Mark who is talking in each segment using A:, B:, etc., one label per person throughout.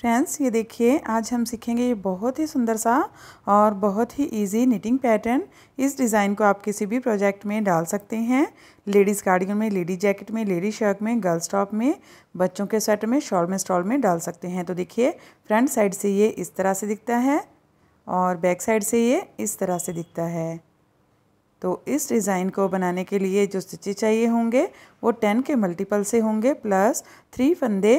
A: friends ये देखिए आज हम सीखेंगे ये बहुत ही सुंदर सा और बहुत ही इजी निटिंग पैटर्न इस डिज़ाइन को आप किसी भी प्रोजेक्ट में डाल सकते हैं लेडीज़ कार्डिगन में लेडीज जैकेट में लेडीज शर्ट में गर्ल्स टॉप में बच्चों के स्वेटर में शॉल में स्टॉल में डाल सकते हैं तो देखिए फ्रंट साइड से ये इस तरह से दिखता है और बैक साइड से ये इस तरह से दिखता है तो इस डिज़ाइन को बनाने के लिए जो स्टिचे चाहिए होंगे वो टेन के मल्टीपल से होंगे प्लस थ्री फंदे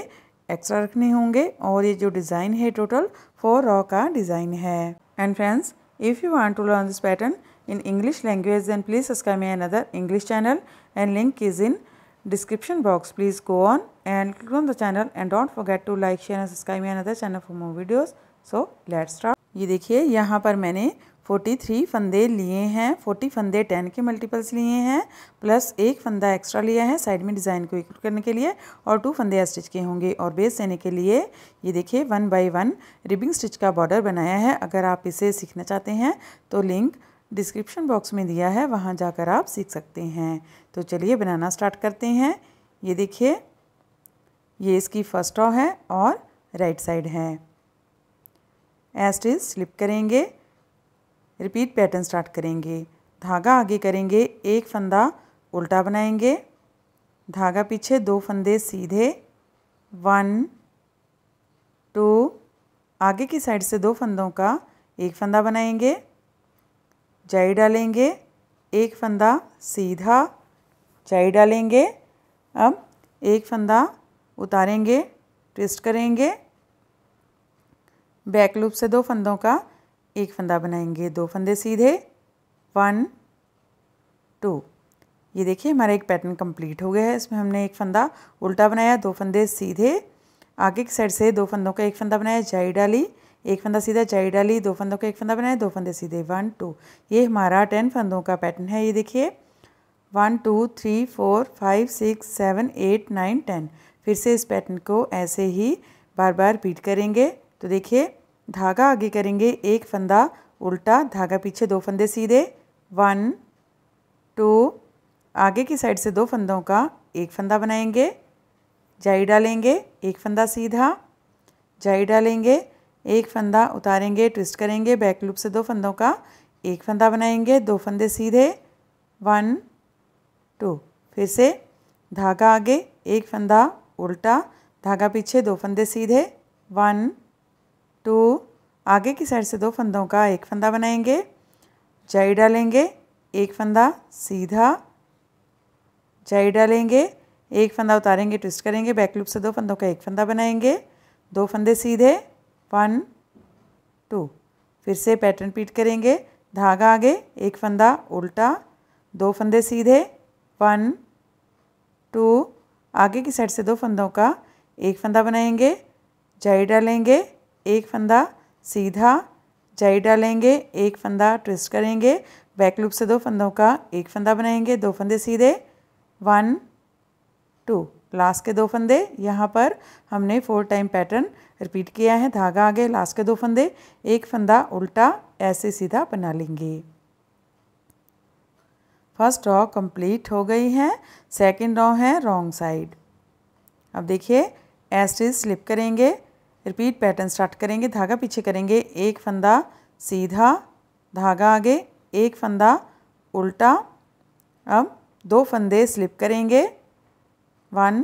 A: एक्स्ट्रा रखने होंगे और ये जो डिज़ाइन है टोटल फोर रॉ का डिज़ाइन है and friends if you want to learn this pattern in English language then please subscribe my another English channel and link is in description box please go on and click on the channel and don't forget to like share and subscribe my another channel for more videos so let start ये देखिए यहाँ पर मैंने forty three फंदे लिए हैं forty फंदे ten के मल्टीपल्स लिए हैं प्लस एक फंदा एक्स्ट्रा लिया है साइड में डिज़ाइन को इक्लूड करने के लिए और टू फंदे स्टिच के होंगे और बेस देने के लिए ये देखिए one by one ribbing stitch का बॉर्डर बनाया है अगर आप इसे सीखना चाहते हैं तो लिंक डिस्क्रिप्शन बॉक्स में दिया है वहाँ जाकर आप सीख सकते हैं तो चलिए बनाना स्टार्ट करते हैं ये देखिए ये इसकी फर्स्ट रॉ है और राइट साइड है एस्टिच स्लिप करेंगे रिपीट पैटर्न स्टार्ट करेंगे धागा आगे करेंगे एक फंदा उल्टा बनाएंगे धागा पीछे दो फंदे सीधे वन टू आगे की साइड से दो फंदों का एक फंदा बनाएंगे जाई डालेंगे एक फंदा सीधा जाई डालेंगे अब एक फंदा उतारेंगे ट्विस्ट करेंगे बैक लूप से दो फंदों का एक फंदा बनाएंगे दो फंदे सीधे वन टू ये देखिए हमारा एक पैटर्न कंप्लीट हो गया है इसमें हमने एक फंदा उल्टा बनाया दो फंदे सीधे आगे की साइड से दो फंदों का एक फंदा बनाया जाई डाली एक फंदा सीधा जाई डाली दो फंदों का एक फंदा बनाया दो फंदे सीधे वन टू ये हमारा टेन फंदों का पैटर्न है ये देखिए one two three four five six seven eight nine ten फिर से इस पैटर्न को ऐसे ही बार बार रिपीट करेंगे तो देखिए धागा आगे करेंगे एक फंदा उल्टा धागा पीछे दो फंदे सीधे वन टू आगे की साइड से दो फंदों का एक फंदा बनाएंगे जाई डालेंगे एक फंदा सीधा जाई डालेंगे एक फंदा उतारेंगे ट्विस्ट करेंगे बैक लूप से दो फंदों का एक फंदा बनाएंगे दो फंदे सीधे वन टू फिर से धागा आगे एक फंदा उल्टा धागा पीछे दो फंदे सीधे वन टू तो आगे की साइड से दो फंदों का एक फंदा बनाएंगे जाई डालेंगे एक फंदा सीधा जाई डालेंगे एक फंदा उतारेंगे ट्विस्ट करेंगे बैक लूप से दो फंदों का एक फंदा बनाएंगे दो फंदे सीधे वन टू फिर से पैटर्न रिपीट करेंगे धागा आगे एक फंदा उल्टा दो फंदे सीधे वन टू आगे की साइड से दो फंदों का एक फंदा बनाएंगे जाई डालेंगे एक फंदा सीधा जाई डालेंगे एक फंदा ट्विस्ट करेंगे बैक लूप से दो फंदों का एक फंदा बनाएंगे दो फंदे सीधे वन टू लास्ट के दो फंदे यहाँ पर हमने फोर टाइम पैटर्न रिपीट किया है धागा आगे लास्ट के दो फंदे एक फंदा उल्टा ऐसे सीधा बना लेंगे फर्स्ट रॉ कंप्लीट हो गई है सेकंड रॉ है रॉन्ग साइड अब देखिए एस्टिस स्लिप करेंगे रिपीट पैटर्न स्टार्ट करेंगे धागा पीछे करेंगे एक फंदा सीधा धागा आगे एक फंदा उल्टा अब दो फंदे स्लिप करेंगे वन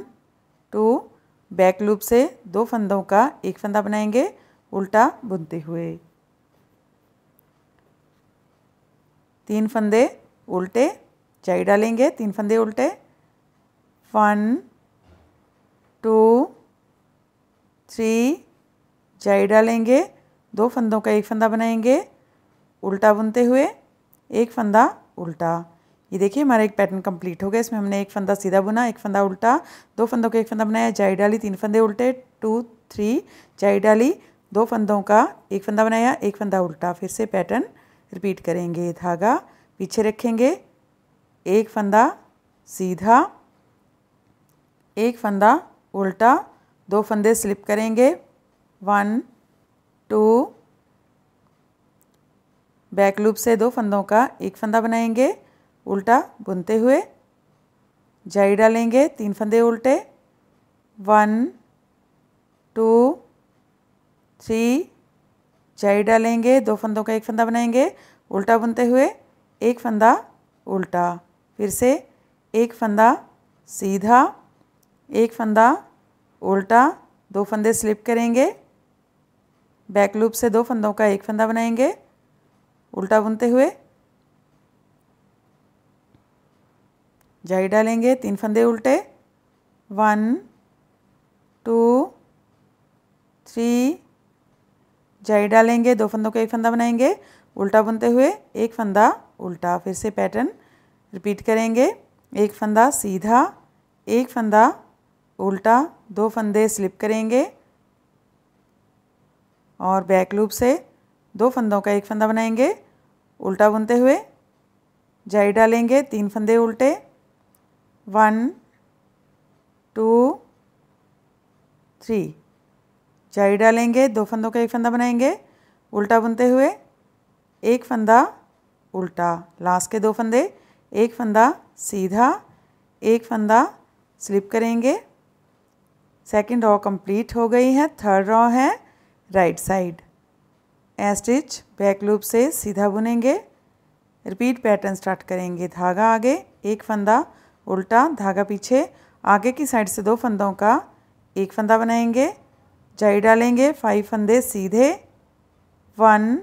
A: टू बैक लूप से दो फंदों का एक फंदा बनाएंगे उल्टा बुनते हुए तीन फंदे उल्टे चाई डालेंगे तीन फंदे उल्टे वन टू थ्री जाई डालेंगे दो फंदों का एक फंदा बनाएंगे उल्टा बुनते हुए एक फंदा उल्टा ये देखिए हमारा एक पैटर्न कंप्लीट हो गया इसमें हमने एक फंदा सीधा बुना एक फंदा उल्टा दो फंदों का एक फंदा बनाया जाई डाली तीन फंदे उल्टे टू थ्री जाई डाली दो फंदों का एक फंदा बनाया एक फंदा उल्टा फिर से पैटर्न रिपीट करेंगे धागा पीछे रखेंगे एक फंदा सीधा एक फंदा उल्टा दो फंदे स्लिप करेंगे वन टू बैक लूप से दो फंदों का एक फंदा बनाएंगे उल्टा बुनते हुए जाई डालेंगे तीन फंदे उल्टे वन टू थ्री जाई डालेंगे दो फंदों का एक फंदा बनाएंगे उल्टा बुनते हुए एक फंदा उल्टा फिर से एक फंदा सीधा एक फंदा उल्टा दो फंदे स्लिप करेंगे बैक लूप से दो फंदों का एक फंदा बनाएंगे उल्टा बुनते हुए जाई डालेंगे तीन फंदे उल्टे वन टू थ्री जाई डालेंगे दो फंदों का एक फंदा बनाएंगे उल्टा बुनते हुए एक फंदा उल्टा फिर से पैटर्न रिपीट करेंगे एक फंदा सीधा एक फंदा उल्टा दो फंदे स्लिप करेंगे और बैक लूप से दो फंदों का एक फंदा बनाएंगे उल्टा बुनते हुए जाई डालेंगे तीन फंदे उल्टे वन टू थ्री जाई डालेंगे दो फंदों का एक फंदा बनाएंगे उल्टा बुनते हुए एक फंदा उल्टा लास्ट के दो फंदे एक फंदा सीधा एक फंदा स्लिप करेंगे सेकंड रॉ कंप्लीट हो गई है थर्ड रॉ है right side a stitch back loop से सीधा बुनेंगे रिपीट पैटर्न स्टार्ट करेंगे धागा आगे एक फंदा उल्टा धागा पीछे आगे की साइड से दो फंदों का एक फंदा बनाएंगे जाई डालेंगे फाइव फंदे सीधे one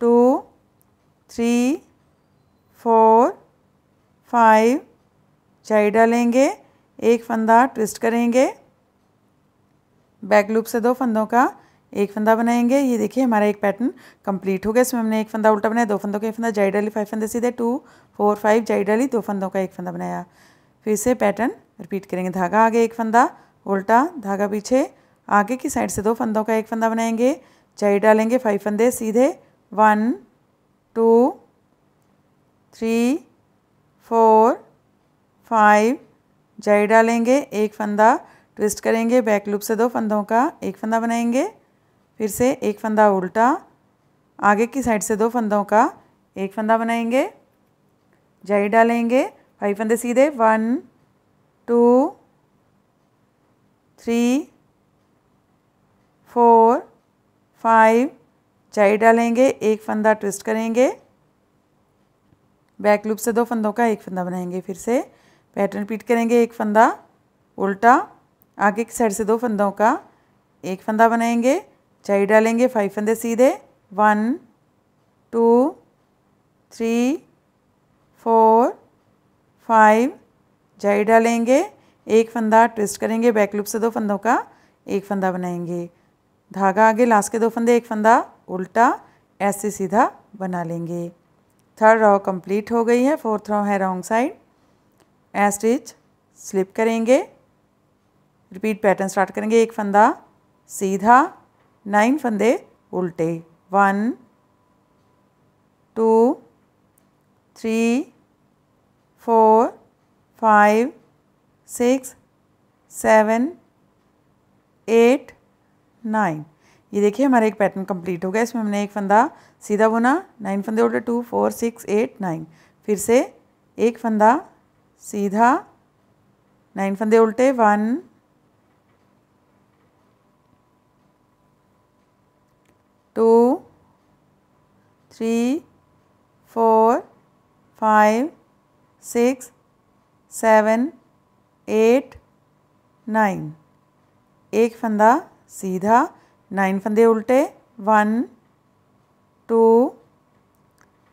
A: two three four five जाई डालेंगे एक फंदा ट्विस्ट करेंगे बैक लूप से दो फंदों का एक फंदा बनाएंगे ये देखिए हमारा एक पैटर्न कंप्लीट हो गया इसमें हमने एक फंदा उल्टा बनाया दो फंदों का एक फंदा जाई डाली फाइव फंदे सीधे टू फोर फाइव जाई डाली दो फंदों का एक फंदा बनाया फिर से पैटर्न रिपीट करेंगे धागा आगे एक फंदा उल्टा धागा पीछे आगे की साइड से दो फंदों का एक फंदा बनाएंगे जाई डालेंगे फाइव फंदे सीधे one two three four five जाई डालेंगे एक फंदा ट्विस्ट करेंगे बैक लूप से दो फंदों का एक फंदा बनाएंगे फिर से एक फंदा उल्टा आगे की साइड से दो फंदों का एक फंदा बनाएंगे जाई डालेंगे फाइव फंदे सीधे one two three four five जाई डालेंगे एक फंदा ट्विस्ट करेंगे बैक लूप से दो फंदों का एक फंदा बनाएंगे फिर से पैटर्न रिपीट करेंगे एक फंदा उल्टा आगे की साइड से दो फंदों का एक फंदा बनाएंगे चाहिए डालेंगे फाइव फंदे सीधे one two three four five जाई डालेंगे एक फंदा ट्विस्ट करेंगे बैक लूप से दो फंदों का एक फंदा बनाएंगे धागा आगे लास्ट के दो फंदे एक फंदा उल्टा ऐसे सीधा बना लेंगे थर्ड रॉ कंप्लीट हो गई है फोर्थ रॉ है wrong side a stitch slip करेंगे रिपीट पैटर्न स्टार्ट करेंगे एक फंदा सीधा नाइन फंदे उल्टे one two three four five six seven eight nine ये देखिए हमारा एक पैटर्न कंप्लीट हो गया इसमें हमने एक फंदा सीधा बुना नाइन फंदे उल्टे two four six eight nine फिर से एक फंदा सीधा नाइन फंदे उल्टे one two three four five six seven eight nine एक फंदा सीधा नाइन फंदे उल्टे one two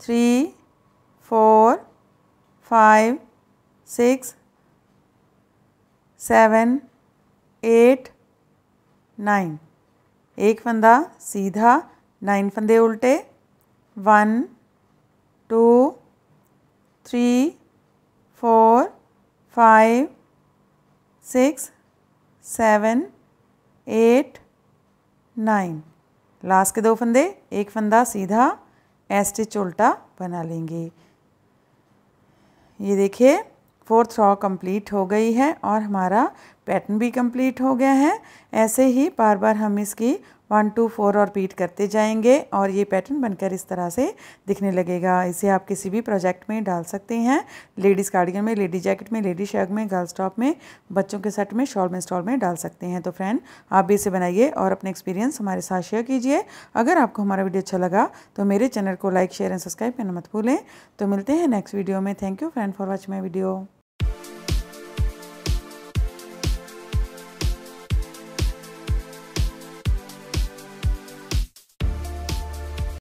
A: three four five six seven eight nine एक फंदा सीधा नाइन फंदे उल्टे one two three four five six seven eight nine last के दो फंदे एक फंदा सीधा एस्टिच उल्टा बना लेंगे ये देखिए फोर्थ रॉ कंप्लीट हो गई है और हमारा पैटर्न भी कंप्लीट हो गया है ऐसे ही बार बार हम इसकी वन टू फोर और रिपीट करते जाएंगे और ये पैटर्न बनकर इस तरह से दिखने लगेगा इसे आप किसी भी प्रोजेक्ट में डाल सकते हैं लेडीज़ कार्डिगन में लेडीज जैकेट में लेडीज शर्ग में गर्ल्स टॉप में बच्चों के सेट में शॉल में स्टॉल में डाल सकते हैं तो फ्रेंड आप भी इसे बनाइए और अपने एक्सपीरियंस हमारे साथ शेयर कीजिए अगर आपको हमारा वीडियो अच्छा लगा तो मेरे चैनल को लाइक शेयर एंड सब्सक्राइब करना मत भूलें तो मिलते हैं नेक्स्ट वीडियो में thank you friend for watch my video